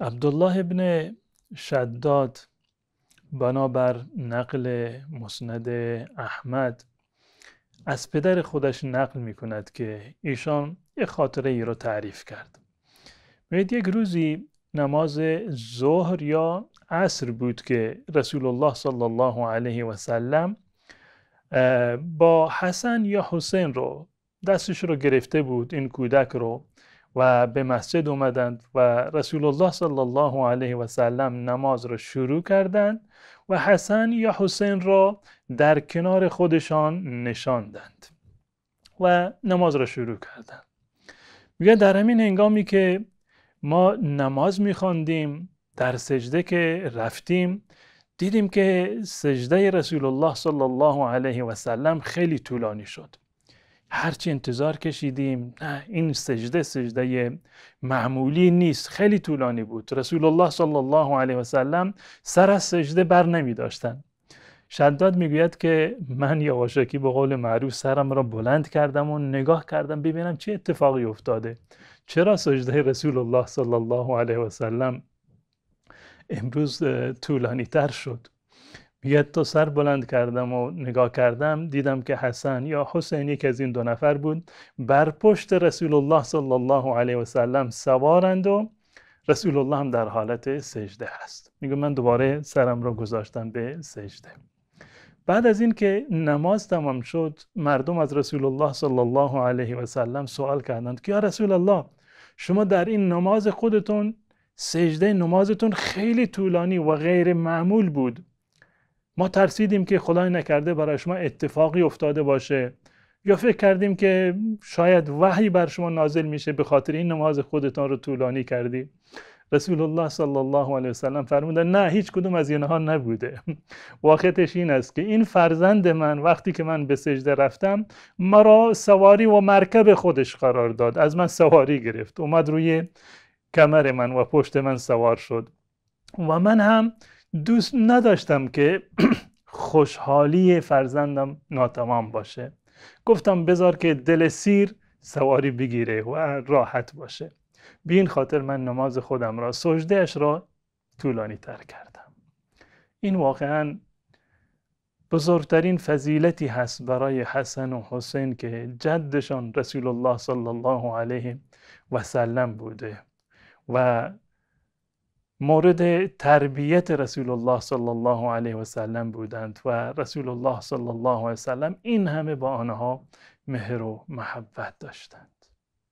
عبدالله ابن شداد بنابر نقل مسند احمد از پدر خودش نقل می کند که ایشان یه خاطره ای را تعریف کرد میدید یک روزی نماز ظهر یا عصر بود که رسول الله صلی الله علیه و سلم با حسن یا حسین رو دستش رو گرفته بود این کودک رو و به مسجد اومدند و رسول الله صلی الله علیه و سلم نماز را شروع کردند و حسن یا حسین را در کنار خودشان نشاندند و نماز را شروع کردند میگه در همین هنگامی که ما نماز میخواندیم در سجده که رفتیم دیدیم که سجده رسول الله صلی الله علیه و سلم خیلی طولانی شد هرچی انتظار کشیدیم نه این سجده سجده معمولی نیست خیلی طولانی بود رسول الله صلی الله علیه سلم سر از سجده بر نمی داشتن شداد میگوید که من یواشکی به قول معروف سرم را بلند کردم و نگاه کردم ببینم چه اتفاقی افتاده چرا سجده رسول الله صلی الله علیه و سلم امروز طولانی تر شد یه تو سر بلند کردم و نگاه کردم دیدم که حسن یا حسین یکی از این دو نفر بود بر پشت رسول الله صلی الله علیه و سلم سوارند و رسول الله هم در حالت سجده هست میگم من دوباره سرم رو گذاشتم به سجده بعد از اینکه نماز تمام شد مردم از رسول الله صلی الله علیه و سلم سوال کردند که یا رسول الله شما در این نماز خودتون سجده نمازتون خیلی طولانی و غیر معمول بود ما ترسیدیم که خدای نکرده برای شما اتفاقی افتاده باشه یا فکر کردیم که شاید وحی بر شما نازل میشه به خاطر این نماز خودتان رو طولانی کردی رسول الله صلی الله علیه وسلم فرمودن نه هیچ کدوم از اینها نبوده واقعتش این است که این فرزند من وقتی که من به سجده رفتم مرا سواری و مرکب خودش قرار داد از من سواری گرفت اومد روی کمر من و پشت من سوار شد و من هم دوست نداشتم که خوشحالی فرزندم ناتمام باشه گفتم بذار که دل سیر سواری بگیره و راحت باشه به این خاطر من نماز خودم را سجدهش را طولانی تر کردم این واقعا بزرگترین فضیلتی هست برای حسن و حسین که جدشان رسول الله صلی الله علیه و سلم بوده و مورد تربیت رسول الله صلی الله علیه و سلم بودند و رسول الله صلی الله علیه و سلم این همه با آنها مهر و محبت داشتند